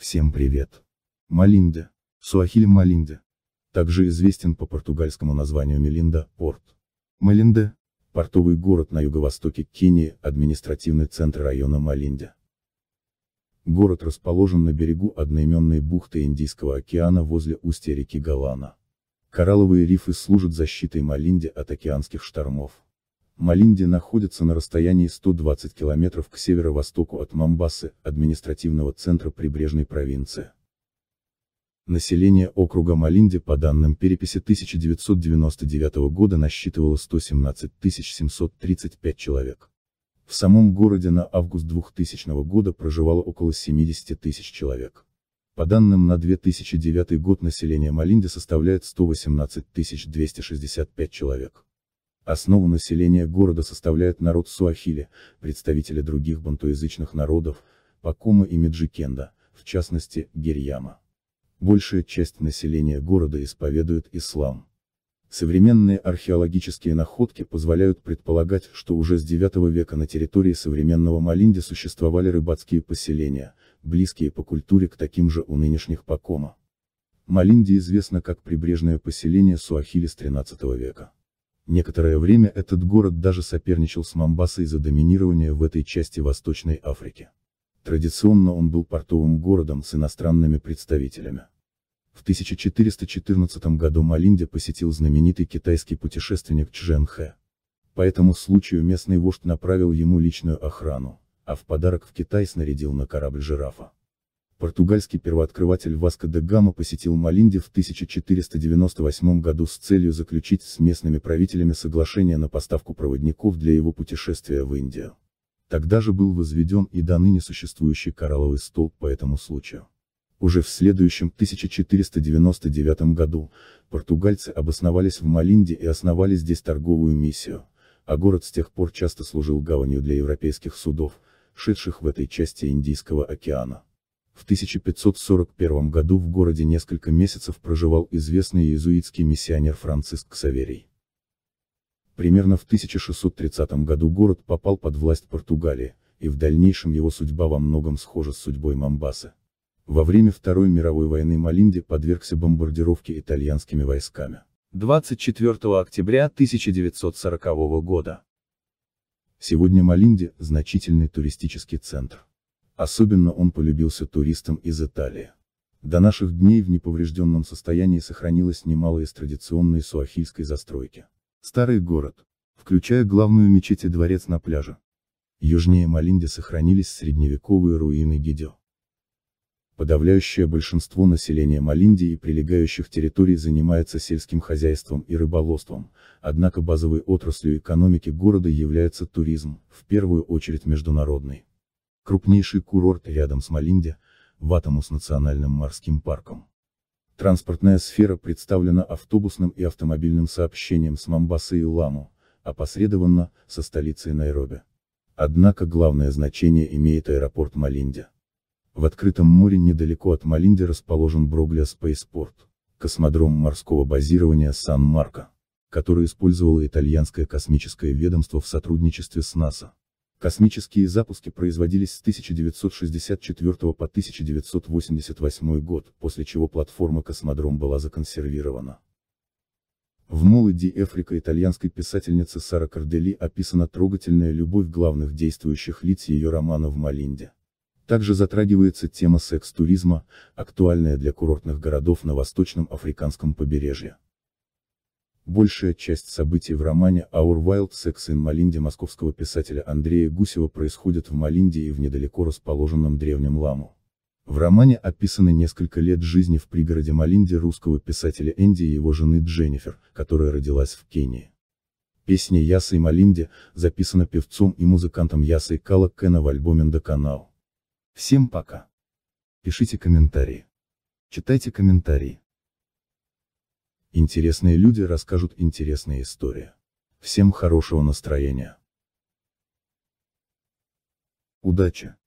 Всем привет! Малинде, суахили Малинде, также известен по португальскому названию Мелинда, порт. Малинде — портовый город на юго-востоке Кении, административный центр района Малинде. Город расположен на берегу одноименной бухты Индийского океана возле устья реки Галана. Коралловые рифы служат защитой Малинде от океанских штормов. Малинди находится на расстоянии 120 километров к северо-востоку от Мамбасы, административного центра прибрежной провинции. Население округа Малинди по данным переписи 1999 года насчитывало 117 735 человек. В самом городе на август 2000 года проживало около 70 тысяч человек. По данным на 2009 год население Малинди составляет 118 265 человек. Основу населения города составляют народ суахили, представители других бантуязычных народов, Пакома и Меджикенда, в частности, Герьяма. Большая часть населения города исповедует ислам. Современные археологические находки позволяют предполагать, что уже с IX века на территории современного Малинди существовали рыбацкие поселения, близкие по культуре к таким же у нынешних Пакома. Малинди известна как прибрежное поселение Суахили с XIII века. Некоторое время этот город даже соперничал с Мамбасой за доминирование в этой части Восточной Африки. Традиционно он был портовым городом с иностранными представителями. В 1414 году Малинде посетил знаменитый китайский путешественник Чжэн Хэ. По этому случаю местный вождь направил ему личную охрану, а в подарок в Китай снарядил на корабль жирафа. Португальский первооткрыватель Васко де Гама посетил Малинде в 1498 году с целью заключить с местными правителями соглашение на поставку проводников для его путешествия в Индию. Тогда же был возведен и до ныне существующий коралловый столб по этому случаю. Уже в следующем 1499 году, португальцы обосновались в Малинде и основали здесь торговую миссию, а город с тех пор часто служил гаванью для европейских судов, шедших в этой части Индийского океана. В 1541 году в городе несколько месяцев проживал известный иезуитский миссионер Франциск Саверий. Примерно в 1630 году город попал под власть Португалии, и в дальнейшем его судьба во многом схожа с судьбой Мамбаса. Во время Второй мировой войны Малинди подвергся бомбардировке итальянскими войсками. 24 октября 1940 года. Сегодня Малинди – значительный туристический центр. Особенно он полюбился туристам из Италии. До наших дней в неповрежденном состоянии сохранилось немало из традиционной суахильской застройки. Старый город, включая главную мечеть и дворец на пляже. Южнее Малинди сохранились средневековые руины Гидео. Подавляющее большинство населения Малинди и прилегающих территорий занимается сельским хозяйством и рыболовством, однако базовой отраслью экономики города является туризм, в первую очередь международный крупнейший курорт рядом с Малинде, Ватаму с национальным морским парком. Транспортная сфера представлена автобусным и автомобильным сообщением с Мамбасы и Ламу, опосредованно, со столицей Найроби. Однако главное значение имеет аэропорт Малинде. В открытом море недалеко от Малинде расположен Брогля Спейспорт, космодром морского базирования Сан-Марко, который использовало итальянское космическое ведомство в сотрудничестве с НАСА. Космические запуски производились с 1964 по 1988 год, после чего платформа «Космодром» была законсервирована. В «Молоди Эфрика» итальянской писательницы Сара Кардели описана трогательная любовь главных действующих лиц ее романа в Малинде. Также затрагивается тема секс-туризма, актуальная для курортных городов на восточном африканском побережье. Большая часть событий в романе «Our Wild Sex in Malindi московского писателя Андрея Гусева происходит в Малинде и в недалеко расположенном древнем Ламу. В романе описаны несколько лет жизни в пригороде Малинде русского писателя Энди и его жены Дженнифер, которая родилась в Кении. Песня Ясой Малинде записана певцом и музыкантом Ясой Кала Кена в альбоме Канал. Всем пока. Пишите комментарии. Читайте комментарии. Интересные люди расскажут интересные истории. Всем хорошего настроения. Удачи!